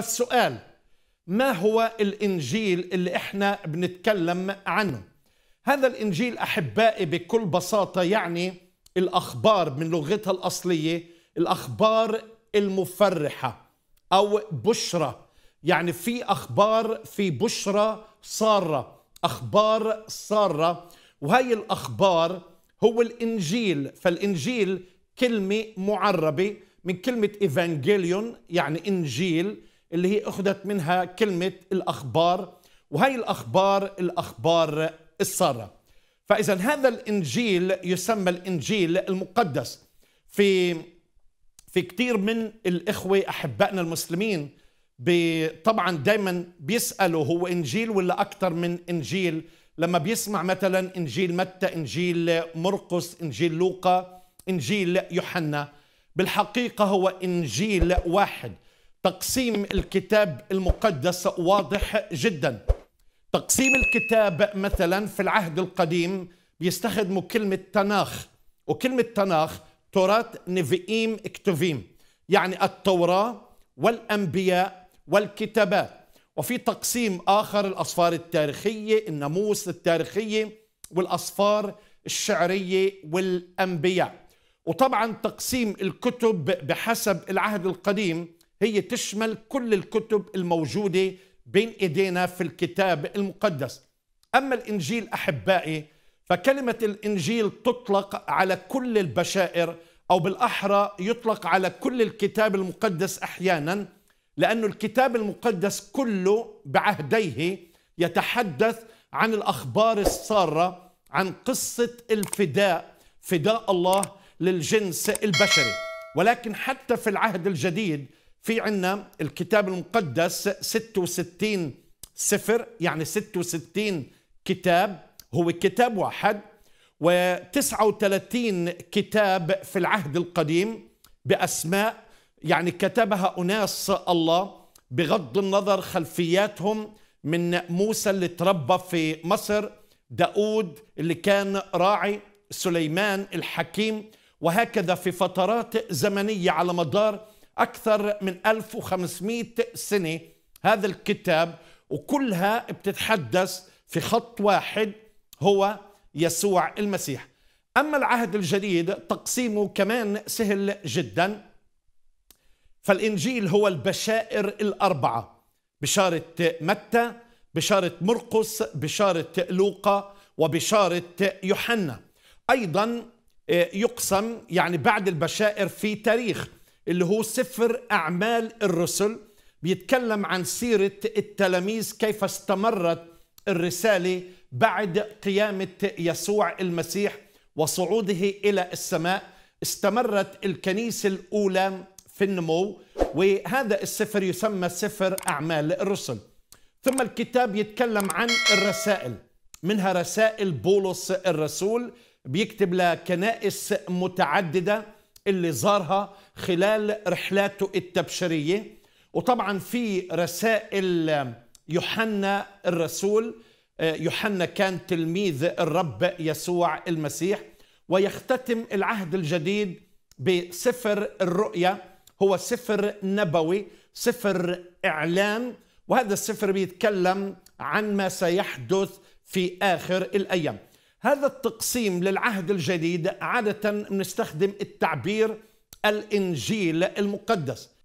فالسؤال ما هو الانجيل اللي احنا بنتكلم عنه هذا الانجيل احبائي بكل بساطه يعني الاخبار من لغتها الاصليه الاخبار المفرحه او بشرى يعني في اخبار في بشرى ساره اخبار ساره وهي الاخبار هو الانجيل فالانجيل كلمه معربه من كلمه ايفانجيليون يعني انجيل اللي هي أخذت منها كلمة الأخبار وهي الأخبار الأخبار السارة فإذا هذا الإنجيل يسمى الإنجيل المقدس في في كثير من الإخوة أحبائنا المسلمين طبعا دايما بيسألوا هو إنجيل ولا أكثر من إنجيل لما بيسمع مثلا إنجيل متى إنجيل مرقس إنجيل لوقا إنجيل يوحنا بالحقيقة هو إنجيل واحد تقسيم الكتاب المقدس واضح جدا تقسيم الكتاب مثلا في العهد القديم بيستخدموا كلمة تناخ وكلمة تناخ تراث نفئيم اكتوفيم يعني التوراة والأنبياء والكتابات وفي تقسيم آخر الأصفار التاريخية الناموس التاريخية والأصفار الشعرية والأنبياء وطبعا تقسيم الكتب بحسب العهد القديم هي تشمل كل الكتب الموجودة بين إيدينا في الكتاب المقدس أما الإنجيل أحبائي فكلمة الإنجيل تطلق على كل البشائر أو بالأحرى يطلق على كل الكتاب المقدس أحيانا لأن الكتاب المقدس كله بعهديه يتحدث عن الأخبار السارة عن قصة الفداء فداء الله للجنس البشري ولكن حتى في العهد الجديد في عنا الكتاب المقدس 66 سفر يعني 66 كتاب هو كتاب واحد و39 كتاب في العهد القديم بأسماء يعني كتبها أناس الله بغض النظر خلفياتهم من موسى اللي تربى في مصر داود اللي كان راعي سليمان الحكيم وهكذا في فترات زمنية على مدار أكثر من 1500 سنة هذا الكتاب وكلها بتتحدث في خط واحد هو يسوع المسيح أما العهد الجديد تقسيمه كمان سهل جدا فالإنجيل هو البشائر الأربعة بشارة متى بشارة مرقس بشارة لوقا وبشارة يوحنا أيضا آه، يقسم يعني بعد البشائر في تاريخ اللي هو سفر أعمال الرسل بيتكلم عن سيرة التلاميذ كيف استمرت الرسالة بعد قيامة يسوع المسيح وصعوده إلى السماء استمرت الكنيسة الأولى في النمو وهذا السفر يسمى سفر أعمال الرسل ثم الكتاب يتكلم عن الرسائل منها رسائل بولس الرسول بيكتب لكنائس متعدده اللي زارها خلال رحلاته التبشيريه وطبعا في رسائل يوحنا الرسول آه، يوحنا كان تلميذ الرب يسوع المسيح ويختتم العهد الجديد بسفر الرؤيا هو سفر نبوي سفر اعلان وهذا السفر بيتكلم عن ما سيحدث في اخر الايام هذا التقسيم للعهد الجديد عادة نستخدم التعبير الإنجيل المقدس